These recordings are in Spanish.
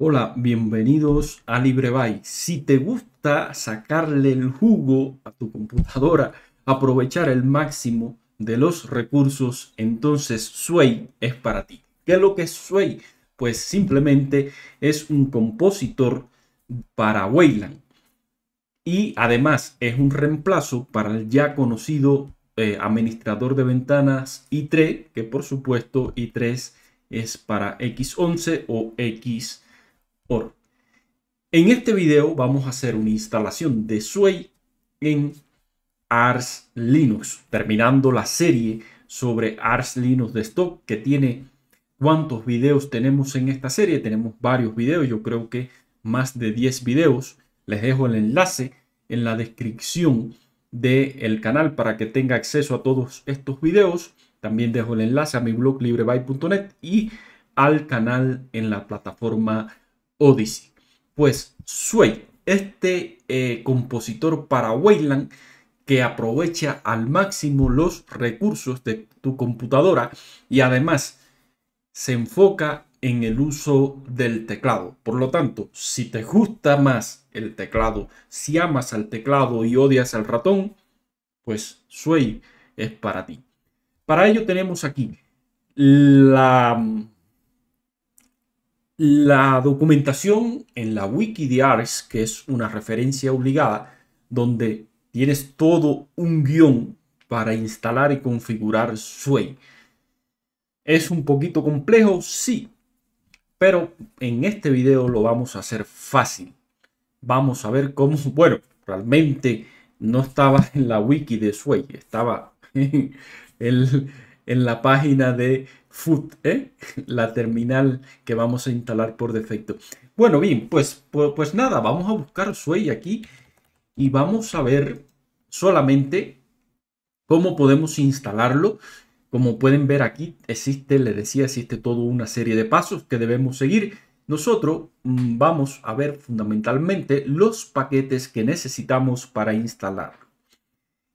Hola, bienvenidos a LibreBuy. Si te gusta sacarle el jugo a tu computadora, aprovechar el máximo de los recursos, entonces Sway es para ti. ¿Qué es lo que es Sway? Pues simplemente es un compositor para Wayland. Y además es un reemplazo para el ya conocido eh, administrador de ventanas i3, que por supuesto i3 es para X11 o X en este video vamos a hacer una instalación de Sway en Ars Linux, terminando la serie sobre Ars Linux Desktop que tiene cuántos videos tenemos en esta serie. Tenemos varios videos, yo creo que más de 10 videos. Les dejo el enlace en la descripción del canal para que tenga acceso a todos estos videos. También dejo el enlace a mi blog libreby.net y al canal en la plataforma Odyssey. Pues Sway, este eh, compositor para Wayland que aprovecha al máximo los recursos de tu computadora y además se enfoca en el uso del teclado. Por lo tanto, si te gusta más el teclado, si amas al teclado y odias al ratón, pues Sway es para ti. Para ello tenemos aquí la la documentación en la wiki de Ars, que es una referencia obligada, donde tienes todo un guión para instalar y configurar Sway. ¿Es un poquito complejo? Sí, pero en este video lo vamos a hacer fácil. Vamos a ver cómo, bueno, realmente no estaba en la wiki de Sway, estaba en la página de food, ¿eh? la terminal que vamos a instalar por defecto. Bueno, bien, pues, pues, pues nada, vamos a buscar Sway aquí y vamos a ver solamente cómo podemos instalarlo. Como pueden ver aquí, existe, les decía, existe toda una serie de pasos que debemos seguir. Nosotros mm, vamos a ver fundamentalmente los paquetes que necesitamos para instalarlo.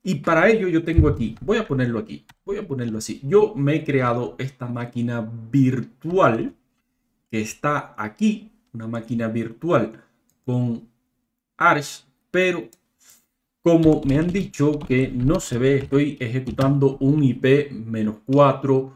Y para ello yo tengo aquí, voy a ponerlo aquí, voy a ponerlo así. Yo me he creado esta máquina virtual que está aquí, una máquina virtual con Arch, pero como me han dicho que no se ve, estoy ejecutando un IP-4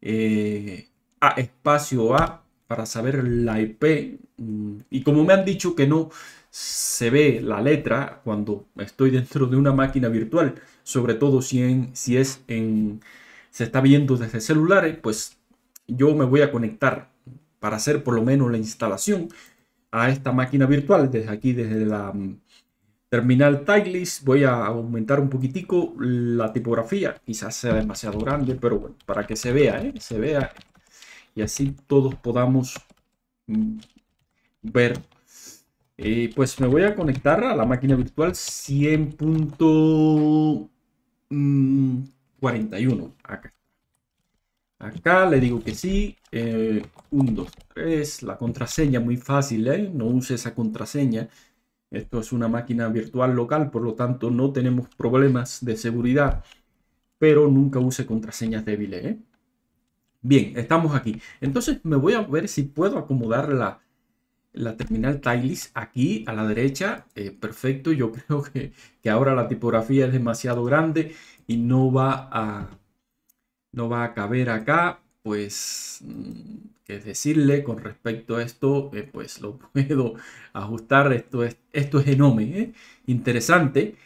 eh, a espacio A para saber la IP. Mm, y como me han dicho que no se ve la letra cuando estoy dentro de una máquina virtual, sobre todo si, en, si es en, se está viendo desde celulares, pues yo me voy a conectar para hacer por lo menos la instalación a esta máquina virtual desde aquí, desde la mm, terminal Taglist. Voy a aumentar un poquitico la tipografía, quizás sea demasiado grande, pero bueno, para que se vea, ¿eh? se vea y así todos podamos mm, ver eh, pues me voy a conectar a la máquina virtual 100.41. Mm, Acá. Acá le digo que sí. 1, 2, 3. La contraseña muy fácil, ¿eh? No use esa contraseña. Esto es una máquina virtual local, por lo tanto no tenemos problemas de seguridad. Pero nunca use contraseñas débiles, ¿eh? Bien, estamos aquí. Entonces me voy a ver si puedo acomodar la, la terminal tylis aquí a la derecha. Eh, perfecto, yo creo que, que, ahora la tipografía es demasiado grande y no va a, no va a caber acá. Pues, mm, qué decirle con respecto a esto, eh, pues lo puedo ajustar. Esto es, esto es genome, ¿eh? interesante,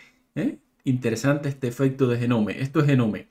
interesante este efecto de genome. Esto es genome.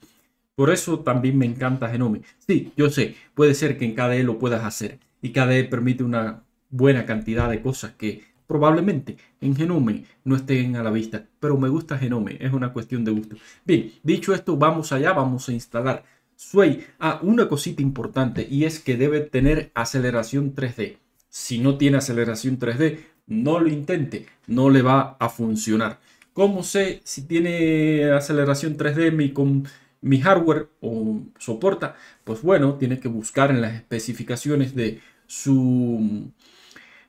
Por eso también me encanta Genome. Sí, yo sé, puede ser que en KDE lo puedas hacer y KDE permite una buena cantidad de cosas que probablemente en Genome no estén a la vista, pero me gusta Genome, es una cuestión de gusto. Bien, dicho esto, vamos allá, vamos a instalar Sway. a una cosita importante y es que debe tener aceleración 3D. Si no tiene aceleración 3D, no lo intente, no le va a funcionar. ¿Cómo sé si tiene aceleración 3D mi, con, mi hardware o soporta? Pues bueno, tiene que buscar en las especificaciones de su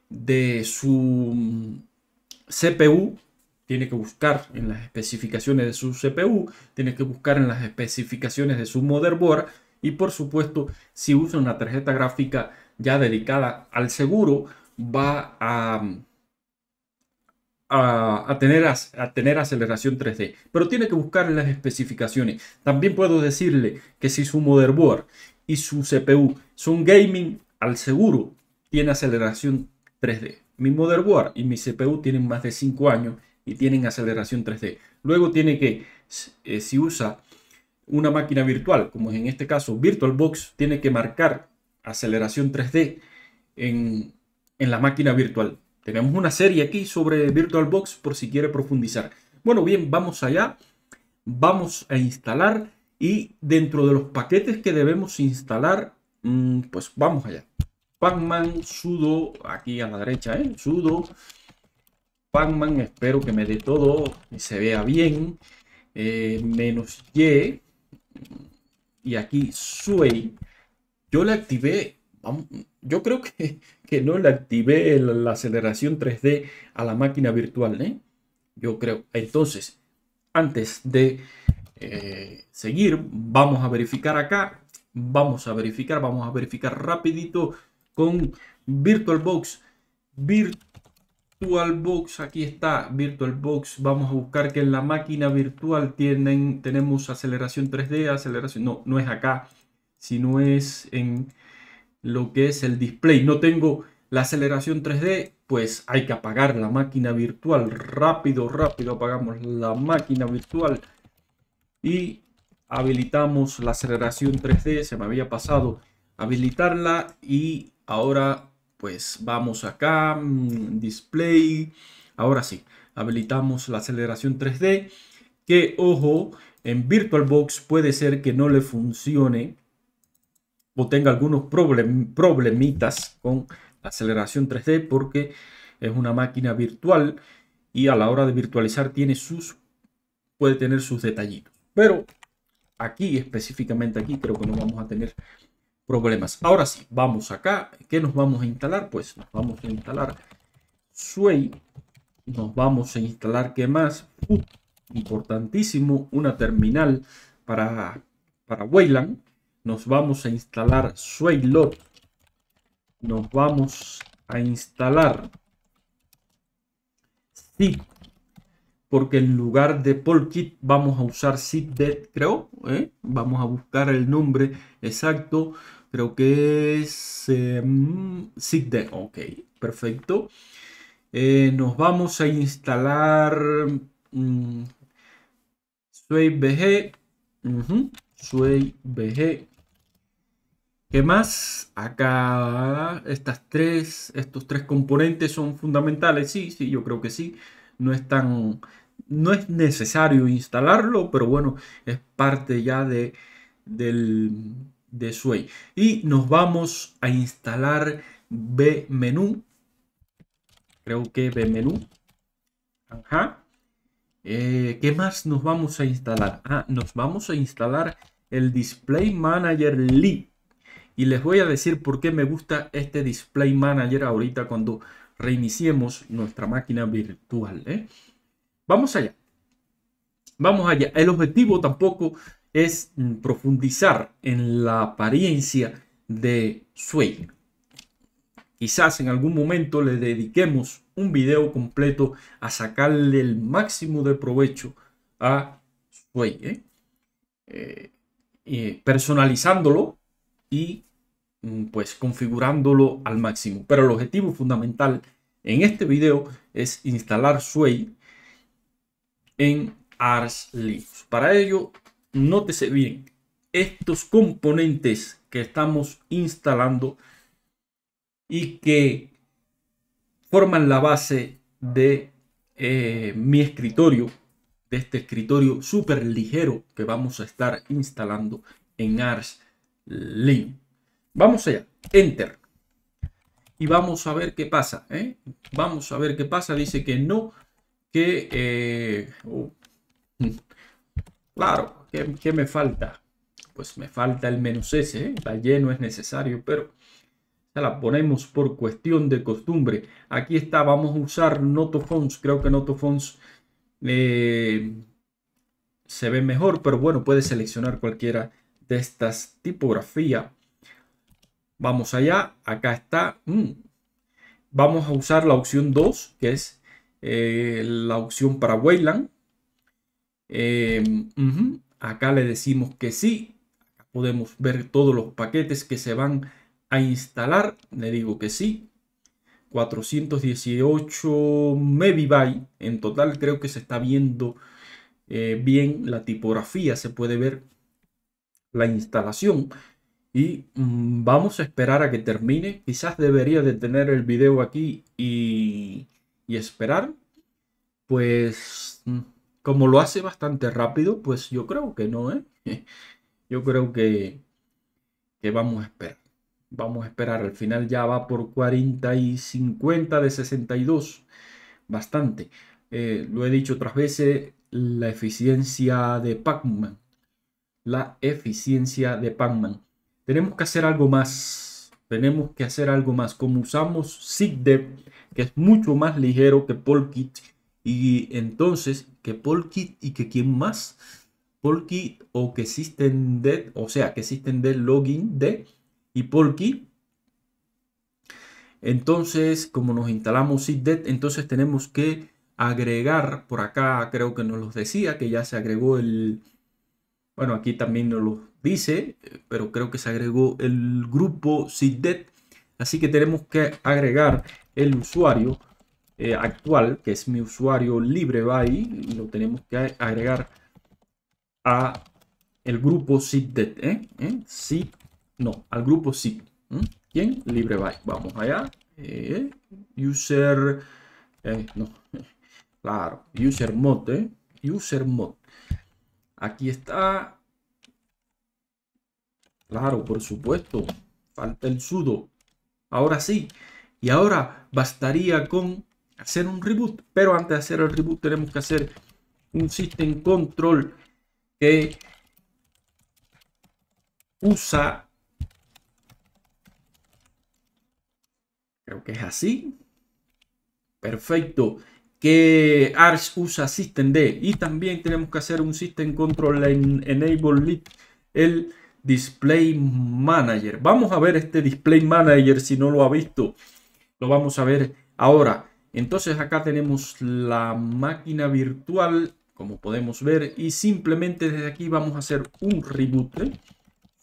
de su mm, CPU, tiene que buscar en las especificaciones de su CPU, tiene que buscar en las especificaciones de su motherboard y por supuesto si usa una tarjeta gráfica ya dedicada al seguro va a, mm, a, tener, a tener aceleración 3D, pero tiene que buscar en las especificaciones. También puedo decirle que si su motherboard y su CPU son gaming al seguro, tiene aceleración 3D. Mi motherboard y mi CPU tienen más de 5 años y tienen aceleración 3D. Luego tiene que, eh, si usa una máquina virtual, como es en este caso VirtualBox, tiene que marcar aceleración 3D en, en la máquina virtual. Tenemos una serie aquí sobre VirtualBox por si quiere profundizar. Bueno, bien, vamos allá. Vamos a instalar y dentro de los paquetes que debemos instalar, mm, pues vamos allá. Pacman, sudo, aquí a la derecha, ¿eh? Sudo. pac espero que me dé todo, y se vea bien. Eh, menos Y. Y aquí Sway. Yo le activé, yo creo que, que no le activé la aceleración 3D a la máquina virtual, ¿eh? Yo creo. Entonces, antes de eh, seguir, vamos a verificar acá. Vamos a verificar, vamos a verificar rapidito con VirtualBox. VirtualBox, aquí está VirtualBox. Vamos a buscar que en la máquina virtual tienen, tenemos aceleración 3D, aceleración, no, no es acá, sino es en lo que es el display. No tengo la aceleración 3D, pues hay que apagar la máquina virtual. Rápido, rápido apagamos la máquina virtual y habilitamos la aceleración 3D. Se me había pasado habilitarla y Ahora pues vamos acá, mm, display, ahora sí, habilitamos la aceleración 3D, que ojo, en VirtualBox puede ser que no le funcione o tenga algunos problemitas con la aceleración 3D porque es una máquina virtual y a la hora de virtualizar tiene sus, puede tener sus detallitos. Pero aquí, específicamente aquí, creo que no vamos a tener problemas. Ahora sí, vamos acá. ¿Qué nos vamos a instalar? Pues nos vamos a instalar Sway. Nos vamos a instalar, ¿qué más? importantísimo, una terminal para, para Wayland. Nos vamos a instalar Swaylot. Nos vamos a instalar Zip. Porque en lugar de Polkit vamos a usar ZipDead, creo. ¿eh? Vamos a buscar el nombre exacto Creo que es eh, mm, Sigden. Ok, perfecto. Eh, nos vamos a instalar mm, Sway SwayBG. Uh BG. ¿Qué más? Acá estas tres, estos tres componentes son fundamentales. Sí, sí, yo creo que sí. No es tan, no es necesario instalarlo, pero bueno, es parte ya de, del, de Sway. Y nos vamos a instalar menú. Creo que bmenú. Ajá. Eh, ¿Qué más nos vamos a instalar? Ah, nos vamos a instalar el Display Manager Lee Y les voy a decir por qué me gusta este Display Manager ahorita cuando reiniciemos nuestra máquina virtual. ¿eh? Vamos allá. Vamos allá. El objetivo tampoco es profundizar en la apariencia de Sway. Quizás en algún momento le dediquemos un video completo a sacarle el máximo de provecho a Sway, ¿eh? Eh, eh, personalizándolo y mm, pues configurándolo al máximo. Pero el objetivo fundamental en este video es instalar Sway en Ars Linux. Para ello nótese bien, estos componentes que estamos instalando y que forman la base de eh, mi escritorio, de este escritorio súper ligero que vamos a estar instalando en Ars Linux. Vamos allá, Enter. Y vamos a ver qué pasa. ¿eh? Vamos a ver qué pasa. Dice que no, que... Eh, oh, claro, ¿Qué, me falta? Pues me falta el menos S, la Y no es necesario, pero la ponemos por cuestión de costumbre. Aquí está, vamos a usar Notofonts, creo que Notofonts eh, se ve mejor, pero bueno, puedes seleccionar cualquiera de estas tipografías. Vamos allá, acá está. Mm. Vamos a usar la opción 2, que es eh, la opción para Wayland. Eh, Acá le decimos que sí. Podemos ver todos los paquetes que se van a instalar. Le digo que sí. 418 megabytes en total. Creo que se está viendo eh, bien la tipografía. Se puede ver la instalación. Y mm, vamos a esperar a que termine. Quizás debería detener el video aquí y, esperar. Pues... Mm, como lo hace bastante rápido, pues yo creo que no, ¿eh? Yo creo que, que vamos a esperar. Vamos a esperar. Al final ya va por 40 y 50 de 62. Bastante. Eh, lo he dicho otras veces, la eficiencia de Pac-Man. La eficiencia de Pac-Man. Tenemos que hacer algo más. Tenemos que hacer algo más. Como usamos SIGDEP, que es mucho más ligero que Polkit y entonces, que Polkit y que quién más, Polkit o que existen de, o sea, que existen de login de y Polkit. Entonces, como nos instalamos SIDDET, entonces tenemos que agregar, por acá creo que nos los decía, que ya se agregó el, bueno, aquí también nos lo dice, pero creo que se agregó el grupo SIDDET. Así que tenemos que agregar el usuario eh, actual, que es mi usuario LibreBy, lo tenemos que agregar a el grupo sidet ¿eh? ¿Eh? no, al grupo zip. ¿Quién? LibreBy. Vamos allá. Eh, user, no, claro, user mod, user mod. Aquí está. Claro, por supuesto. Falta el sudo. Ahora sí. Y ahora bastaría con hacer un reboot. Pero antes de hacer el reboot tenemos que hacer un system control que usa, creo que es así, perfecto, que Arch usa system systemd y también tenemos que hacer un system control en enable el display manager. Vamos a ver este display manager si no lo ha visto, lo vamos a ver ahora. Entonces acá tenemos la máquina virtual, como podemos ver, y simplemente desde aquí vamos a hacer un reboot, ¿eh?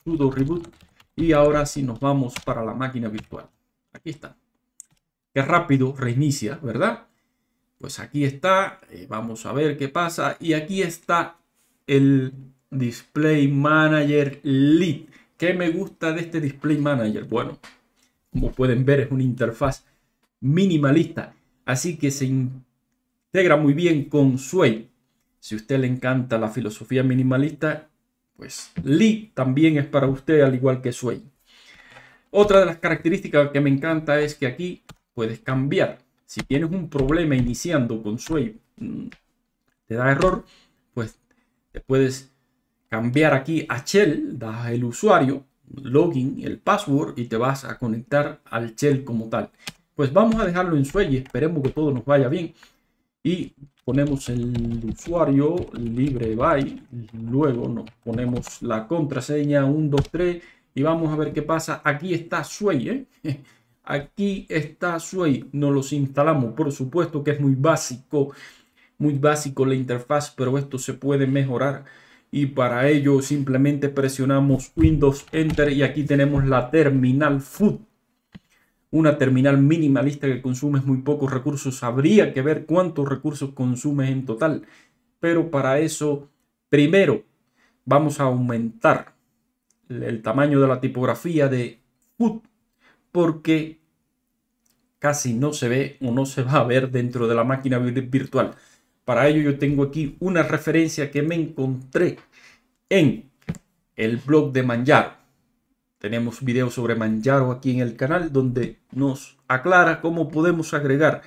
sudo reboot, y ahora sí nos vamos para la máquina virtual. Aquí está. Qué rápido reinicia, ¿verdad? Pues aquí está, eh, vamos a ver qué pasa, y aquí está el Display Manager Lite. ¿Qué me gusta de este Display Manager? Bueno, como pueden ver es una interfaz minimalista así que se integra muy bien con Sway. Si a usted le encanta la filosofía minimalista, pues Lee también es para usted, al igual que Sway. Otra de las características que me encanta es que aquí puedes cambiar. Si tienes un problema iniciando con Sway, mm, te da error, pues te puedes cambiar aquí a Shell, das el usuario, login, el password y te vas a conectar al Shell como tal. Pues vamos a dejarlo en sueño y esperemos que todo nos vaya bien. Y ponemos el usuario libre by, luego nos ponemos la contraseña 123 y vamos a ver qué pasa. Aquí está Sway, ¿eh? aquí está Sway, nos los instalamos, por supuesto que es muy básico, muy básico la interfaz, pero esto se puede mejorar y para ello simplemente presionamos Windows Enter y aquí tenemos la terminal foot una terminal minimalista que consume muy pocos recursos. Habría que ver cuántos recursos consume en total. Pero para eso, primero, vamos a aumentar el tamaño de la tipografía de food porque casi no se ve o no se va a ver dentro de la máquina virtual. Para ello yo tengo aquí una referencia que me encontré en el blog de Manjaro tenemos videos sobre Manjaro aquí en el canal donde nos aclara cómo podemos agregar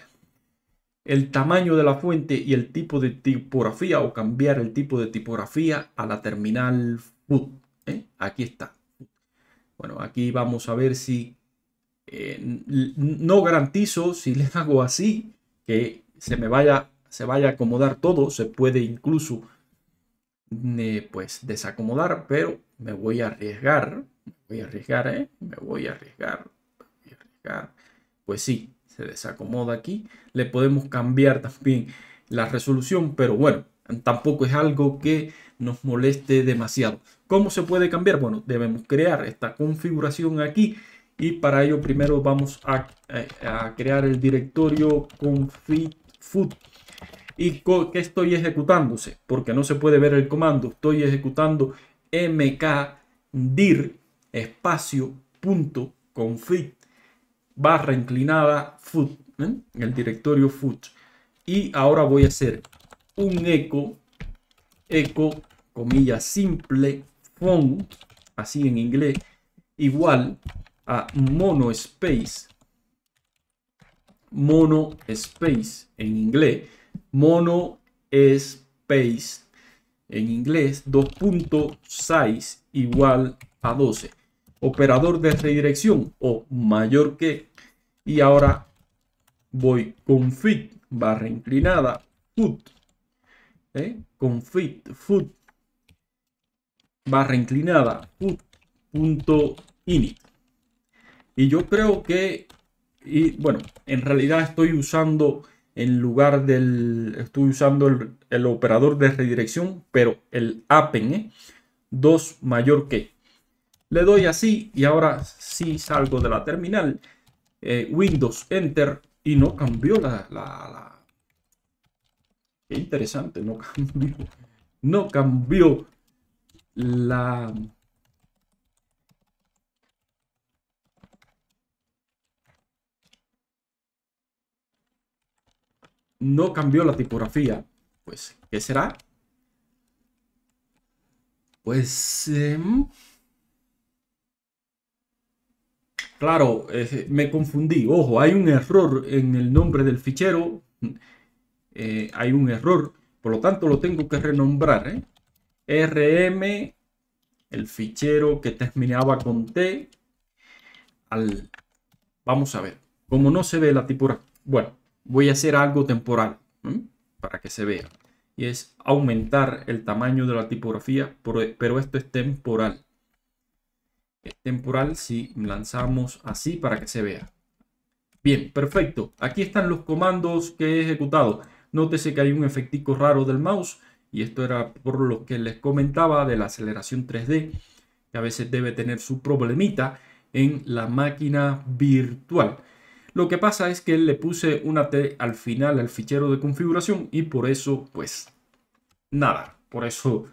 el tamaño de la fuente y el tipo de tipografía o cambiar el tipo de tipografía a la terminal food. ¿eh? Aquí está. Bueno, aquí vamos a ver si eh, no garantizo si les hago así que se me vaya, se vaya a acomodar todo. Se puede incluso eh, pues desacomodar, pero me voy a arriesgar voy a arriesgar, ¿eh? Me voy a arriesgar, arriesgar. Pues sí, se desacomoda aquí. Le podemos cambiar también la resolución, pero bueno, tampoco es algo que nos moleste demasiado. ¿Cómo se puede cambiar? Bueno, debemos crear esta configuración aquí y para ello primero vamos a, eh, crear el directorio foot. y que estoy ejecutándose porque no se puede ver el comando estoy ejecutando mkdir espacio punto config barra inclinada foot, en ¿eh? el directorio foot. Y ahora voy a hacer un eco, eco, comillas, simple, font, así en inglés, igual a mono space, mono space en inglés, mono space en inglés, 2.6 igual a 12 operador de redirección o mayor que. Y ahora voy config barra inclinada put ¿eh? Config foot barra inclinada put punto init. Y yo creo que, y bueno, en realidad estoy usando en lugar del, estoy usando el, operador de redirección, pero el appen. ¿eh? dos 2 mayor que. Le doy así y ahora sí salgo de la terminal. Eh, Windows, Enter. Y no cambió la, la, Qué interesante, no cambió. No cambió la... No cambió la tipografía. Pues, ¿qué será? Pues... Em, Claro, me confundí. Ojo, hay un error en el nombre del fichero. Eh, hay un error. Por lo tanto, lo tengo que renombrar. ¿eh? RM, el fichero que terminaba con T. Al... Vamos a ver. Como no se ve la tipografía. Bueno, voy a hacer algo temporal para que se vea. Y es aumentar el tamaño de la tipografía, e, pero esto es temporal temporal si lanzamos así para que se vea. Bien, perfecto. Aquí están los comandos que he ejecutado. Nótese que hay un efectico raro del mouse y esto era por lo que les comentaba de la aceleración 3D que a veces debe tener su problemita en la máquina virtual. Lo que pasa es que le puse una T al final al fichero de configuración y por eso pues nada, por eso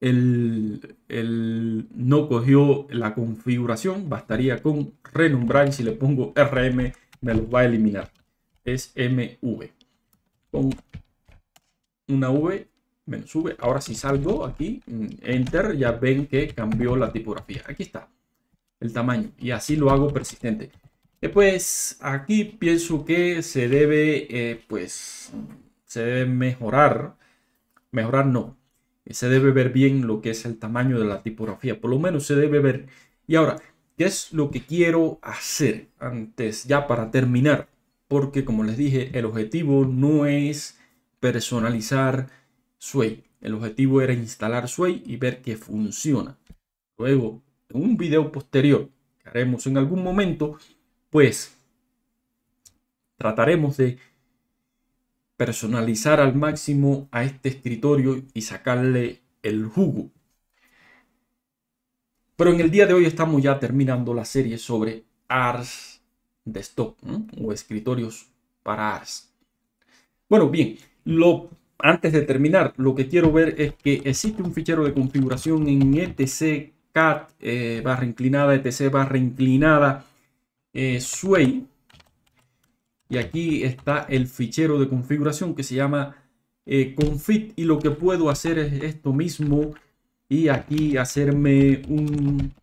el, no cogió la configuración, bastaría con renombrar y si le pongo RM me lo va a eliminar. Es MV. Con una V menos V. Ahora si salgo aquí, Enter, ya ven que cambió la tipografía. Aquí está el tamaño y así lo hago persistente. Después aquí pienso que se debe, eh, pues, se debe mejorar. Mejorar no, se debe ver bien lo que es el tamaño de la tipografía, por lo menos se debe ver. Y ahora, ¿qué es lo que quiero hacer antes, ya para terminar? Porque como les dije, el objetivo no es personalizar Sway. El objetivo era instalar Sway y ver que funciona. Luego, en un video posterior que haremos en algún momento, pues trataremos de personalizar al máximo a este escritorio y sacarle el jugo. Pero en el día de hoy estamos ya terminando la serie sobre ARS Desktop o escritorios para ARS. Bueno, bien, lo, antes de terminar, lo que quiero ver es que existe un fichero de configuración en etc cat eh, barra inclinada, etc barra inclinada eh, sway y aquí está el fichero de configuración que se llama eh, config y lo que puedo hacer es esto mismo y aquí hacerme un,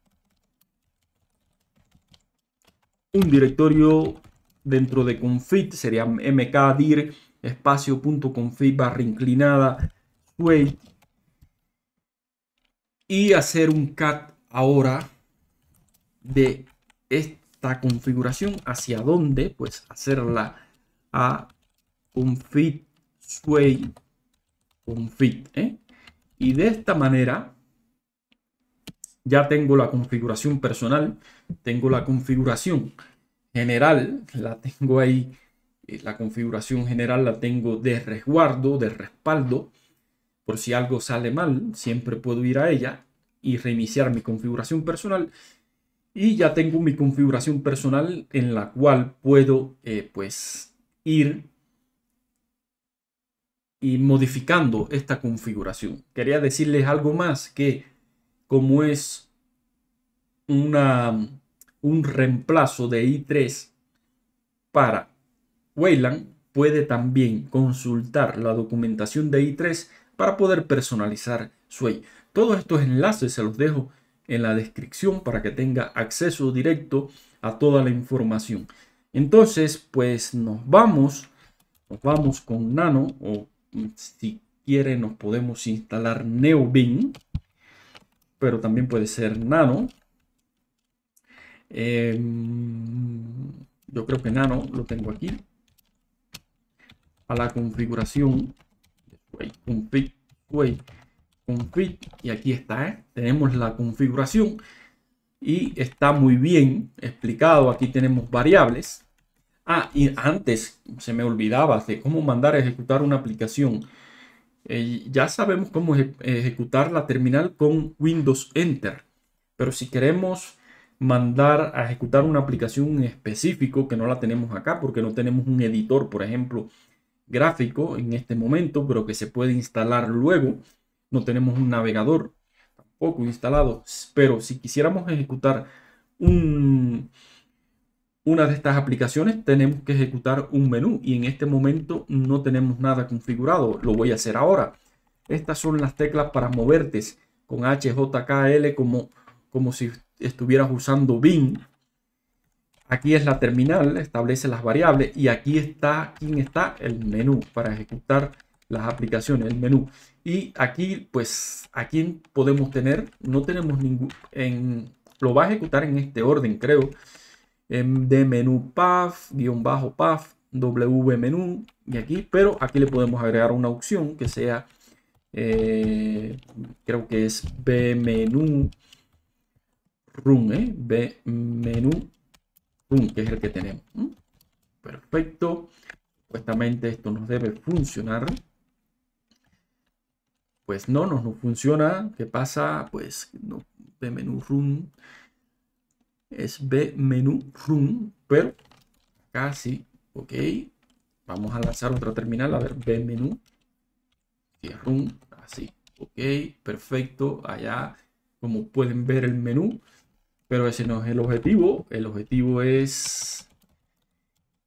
un directorio dentro de config, sería mkdir config barra inclinada wait y hacer un cat ahora de este esta configuración hacia dónde, pues hacerla a config sway config. ¿eh? Y de esta manera ya tengo la configuración personal, tengo la configuración general, la tengo ahí, eh, la configuración general la tengo de resguardo, de respaldo, por si algo sale mal, siempre puedo ir a ella y reiniciar mi configuración personal y ya tengo mi configuración personal en la cual puedo eh, pues ir y modificando esta configuración. Quería decirles algo más que como es una, un reemplazo de i3 para Wayland, puede también consultar la documentación de i3 para poder personalizar su Todos estos enlaces se los dejo en la descripción para que tenga acceso directo a toda la información. Entonces, pues nos vamos, nos vamos con Nano o si quiere nos podemos instalar NeoBin, pero también puede ser Nano. Em, yo creo que Nano lo tengo aquí. A la configuración config config y aquí está ¿eh? tenemos la configuración y está muy bien explicado aquí tenemos variables ah y antes se me olvidaba de cómo mandar a ejecutar una aplicación eh, ya sabemos cómo ejecutar la terminal con windows enter pero si queremos mandar a ejecutar una aplicación específica específico que no la tenemos acá porque no tenemos un editor por ejemplo gráfico en este momento pero que se puede instalar luego no tenemos un navegador tampoco instalado, pero si quisiéramos ejecutar una de estas aplicaciones, tenemos que ejecutar un menú y en este momento no tenemos nada configurado, lo voy a hacer ahora. Estas son las teclas para moverte con HJKL como, como si estuvieras usando Bing. Aquí es la terminal, establece las variables y aquí está, ¿quién está? El menú para ejecutar las aplicaciones, el menú. Y aquí, pues, aquí podemos tener, no tenemos ningún, en, lo va a ejecutar en este orden, creo, en, em, de menú path, guión bajo path, w menú, y aquí, pero aquí le podemos agregar una opción que sea, eh, creo que es b menú run, eh, b menú run, que es el que tenemos. Perfecto. Supuestamente esto nos debe funcionar pues no, no, funciona. ¿Qué pasa? Pues no, B menú es B menú room, pero acá sí, ok. Vamos a lanzar otra terminal, a ver, B menú, y run. así, ok, perfecto. Allá, como pueden ver el menú, pero ese no es el objetivo. El objetivo es,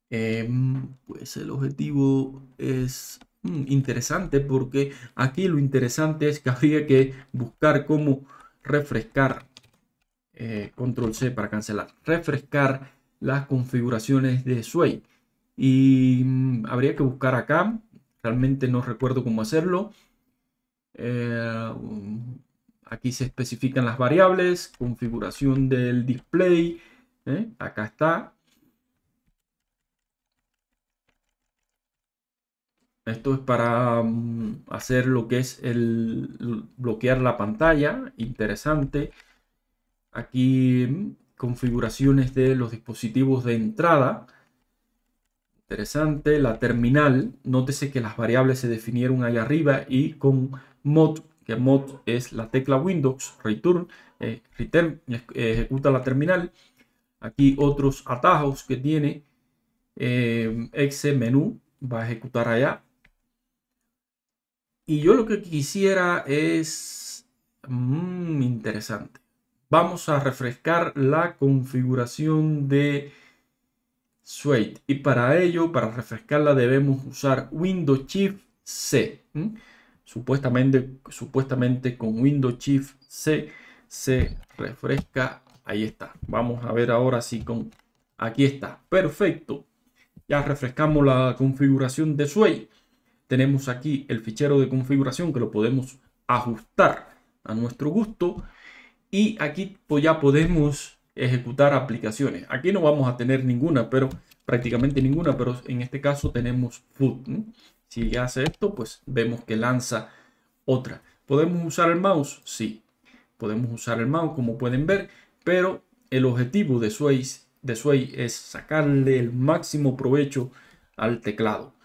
em, pues el objetivo es Mm, interesante porque aquí lo interesante es que habría que buscar cómo refrescar eh, control C para cancelar refrescar las configuraciones de Sway y mm, habría que buscar acá realmente no recuerdo cómo hacerlo eh, um, aquí se especifican las variables configuración del display ¿eh? acá está Esto es para mm, hacer lo que es el bloquear la pantalla, interesante. Aquí mm, configuraciones de los dispositivos de entrada, interesante. La terminal, nótese que las variables se definieron ahí arriba y con mod, que mod es la tecla Windows, return, eh, return ejecuta la terminal. Aquí otros atajos que tiene, eh, exe menú, va a ejecutar allá y yo lo que quisiera es... Mm, interesante. Vamos a refrescar la configuración de Suite. Y para ello, para refrescarla, debemos usar Windows Shift C. Supuestamente, supuestamente con Windows Shift C se refresca. Ahí está. Vamos a ver ahora si con... Aquí está. Perfecto. Ya refrescamos la configuración de Suite tenemos aquí el fichero de configuración que lo podemos ajustar a nuestro gusto y aquí ya podemos ejecutar aplicaciones. Aquí no vamos a tener ninguna, pero prácticamente ninguna, pero en este caso tenemos food. Si ya hace esto, pues vemos que lanza otra. ¿Podemos usar el mouse? Sí, podemos usar el mouse como pueden ver, pero el objetivo de Sway, de Sway es sacarle el máximo provecho al teclado.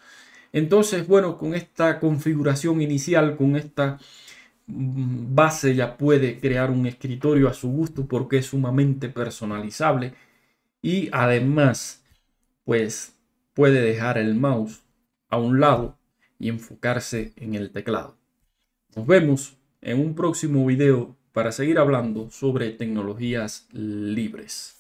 Entonces, bueno, con esta configuración inicial, con esta mm, base ya puede crear un escritorio a su gusto porque es sumamente personalizable y además pues puede dejar el mouse a un lado y enfocarse en el teclado. Nos vemos en un próximo video para seguir hablando sobre tecnologías libres.